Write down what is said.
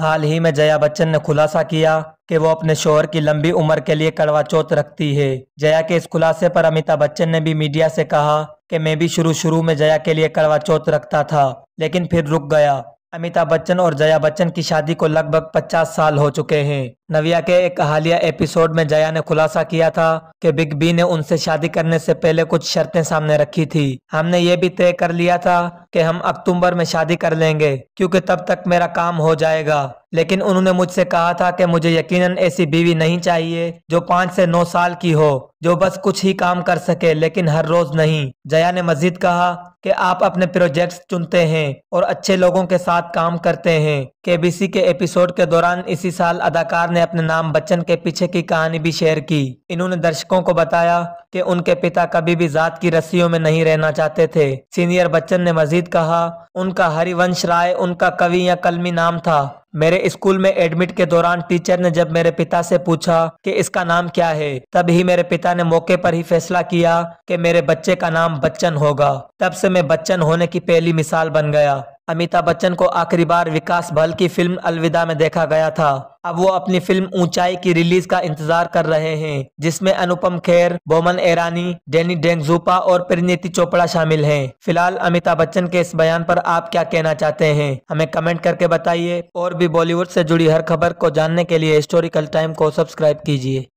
हाल ही में जया बच्चन ने खुलासा किया कि वो अपने शोहर की लंबी उम्र के लिए कड़वा चौथ रखती है जया के इस खुलासे पर अमिताभ बच्चन ने भी मीडिया से कहा कि मैं भी शुरू शुरू में जया के लिए कड़वा चौथ रखता था लेकिन फिर रुक गया अमिताभ बच्चन और जया बच्चन की शादी को लगभग 50 साल हो चुके हैं नविया के एक हालिया एपिसोड में जया ने खुलासा किया था कि बिग बी ने उनसे शादी करने से पहले कुछ शर्तें सामने रखी थी हमने ये भी तय कर लिया था कि हम अक्टूबर में शादी कर लेंगे क्योंकि तब तक मेरा काम हो जाएगा लेकिन उन्होंने मुझसे कहा था कि मुझे यकीनन ऐसी बीवी नहीं चाहिए जो पाँच से नौ साल की हो जो बस कुछ ही काम कर सके लेकिन हर रोज नहीं जया ने मजीद कहा कि आप अपने प्रोजेक्ट्स चुनते हैं और अच्छे लोगों के साथ काम करते हैं केबीसी के एपिसोड के दौरान इसी साल अदाकार ने अपने नाम बच्चन के पीछे की कहानी भी शेयर की इन्होंने दर्शकों को बताया कि उनके पिता कभी भी जात की रस्सियों में नहीं रहना चाहते थे सीनियर बच्चन ने मजीद कहा उनका हरिवंश राय उनका कवि या कलमी नाम था मेरे स्कूल में एडमिट के दौरान टीचर ने जब मेरे पिता से पूछा कि इसका नाम क्या है तब ही मेरे पिता ने मौके पर ही फैसला किया कि मेरे बच्चे का नाम बच्चन होगा तब से मैं बच्चन होने की पहली मिसाल बन गया अमिताभ बच्चन को आखिरी बार विकास भल की फिल्म अलविदा में देखा गया था अब वो अपनी फिल्म ऊंचाई की रिलीज का इंतजार कर रहे हैं जिसमें अनुपम खेर बोमन ऐरानी डेनी डेंगजूपा और परिणीति चोपड़ा शामिल हैं। फिलहाल अमिताभ बच्चन के इस बयान पर आप क्या कहना चाहते हैं हमें कमेंट करके बताइए और भी बॉलीवुड से जुड़ी हर खबर को जानने के लिए हिस्टोरिकल टाइम को सब्सक्राइब कीजिए